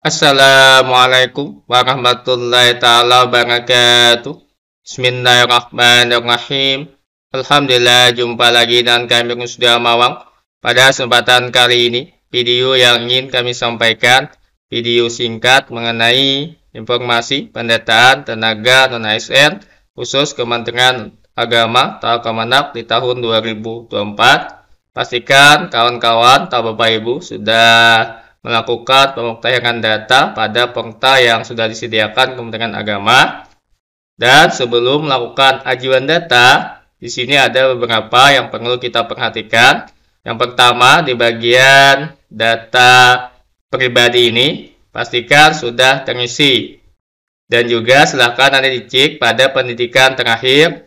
Assalamualaikum warahmatullahi taala wabarakatuh. Bismillahirrahmanirrahim. Alhamdulillah jumpa lagi dengan kami sudah mawang. Pada kesempatan kali ini, video yang ingin kami sampaikan video singkat mengenai informasi pendataan tenaga non ASN khusus Kementerian Agama atau Kemenak di tahun 2024. Pastikan kawan-kawan atau Bapak Ibu sudah melakukan pemuktahiran data pada peserta yang sudah disediakan Kementerian Agama. Dan sebelum melakukan ajuan data, di sini ada beberapa yang perlu kita perhatikan. Yang pertama, di bagian data pribadi ini, pastikan sudah terisi. Dan juga silakan nanti dicek pada pendidikan terakhir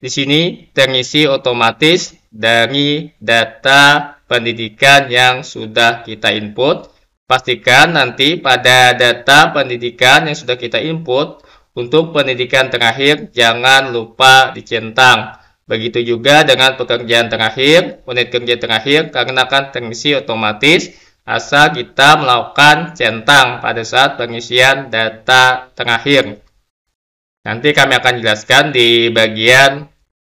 di sini terisi otomatis dari data pendidikan yang sudah kita input. Pastikan nanti pada data pendidikan yang sudah kita input, untuk pendidikan terakhir jangan lupa dicentang. Begitu juga dengan pekerjaan terakhir, unit kerja terakhir, karena akan terisi otomatis asal kita melakukan centang pada saat pengisian data terakhir. Nanti kami akan jelaskan di bagian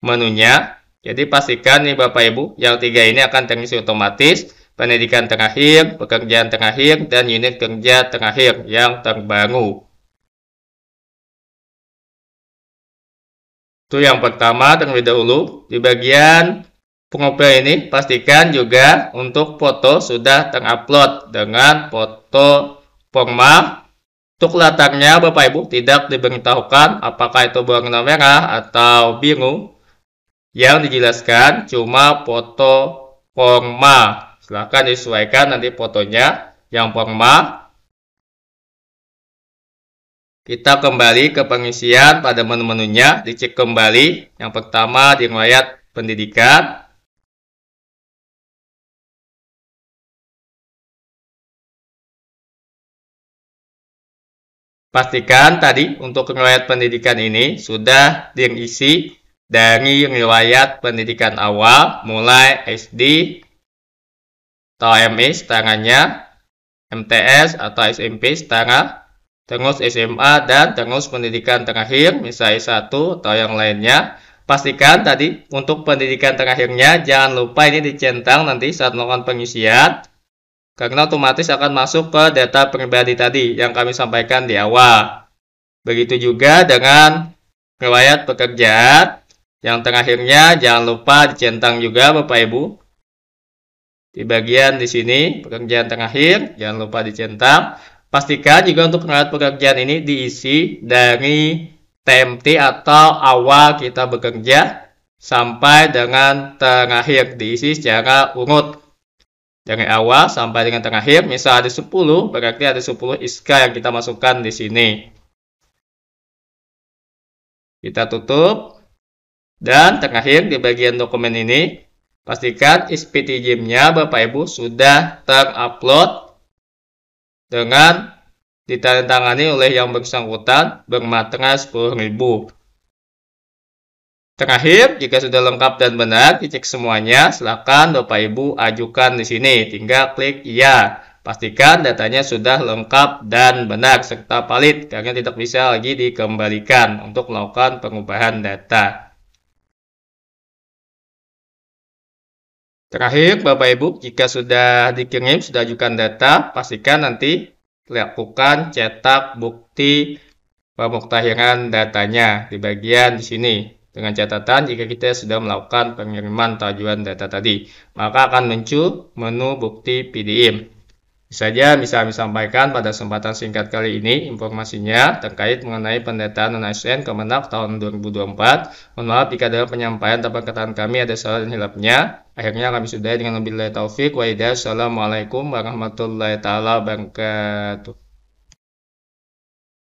menunya. Jadi pastikan nih Bapak Ibu, yang tiga ini akan terisi otomatis, pendidikan terakhir, pekerjaan terakhir, dan unit kerja terakhir yang terbaru. Itu yang pertama terlebih dahulu. Di bagian pengupload ini, pastikan juga untuk foto sudah terupload dengan foto formal. Untuk latarnya Bapak Ibu tidak diberitahukan apakah itu berwarna merah atau biru yang dijelaskan cuma foto forma. Silahkan disesuaikan nanti fotonya yang forma. Kita kembali ke pengisian pada menu-menunya. Dicek kembali. Yang pertama di riwayat pendidikan. Pastikan tadi untuk riwayat pendidikan ini sudah diisi dari riwayat pendidikan awal mulai SD atau MI e setengahnya, MTS atau SMP setengah, terus SMA dan terus pendidikan terakhir, misalnya satu atau yang lainnya. Pastikan tadi untuk pendidikan terakhirnya jangan lupa ini dicentang nanti saat melakukan pengisian karena otomatis akan masuk ke data pribadi tadi yang kami sampaikan di awal. Begitu juga dengan riwayat pekerjaan yang terakhirnya jangan lupa dicentang juga Bapak Ibu. Di bagian di sini pekerjaan terakhir jangan lupa dicentang. Pastikan juga untuk pengalat pekerjaan ini diisi dari TMT atau awal kita bekerja sampai dengan terakhir diisi secara urut dari awal sampai dengan terakhir. Misal ada 10, berarti ada 10 iska yang kita masukkan di sini. Kita tutup. Dan terakhir di bagian dokumen ini, pastikan SPTJ-nya Bapak Ibu sudah terupload dengan ditandatangani oleh yang bersangkutan bermatra 10.000. Terakhir, jika sudah lengkap dan benar, dicek semuanya, silakan Bapak Ibu ajukan di sini. Tinggal klik iya. Pastikan datanya sudah lengkap dan benar serta valid karena tidak bisa lagi dikembalikan untuk melakukan pengubahan data. Terakhir, Bapak Ibu, jika sudah dikirim, sudah ajukan data, pastikan nanti lakukan cetak bukti pemuktahiran datanya di bagian di sini. Dengan catatan, jika kita sudah melakukan pengiriman tajuan data tadi, maka akan muncul menu bukti PDM saja bisa kami sampaikan pada kesempatan singkat kali ini informasinya terkait mengenai pendataan non ASN Kemenak tahun 2024. Mohon maaf jika dalam penyampaian tanpa perkataan kami ada salah dan hilapnya. Akhirnya kami sudahi dengan lebih taufik Waalaikumsalam Assalamualaikum warahmatullahi taala wabarakatuh.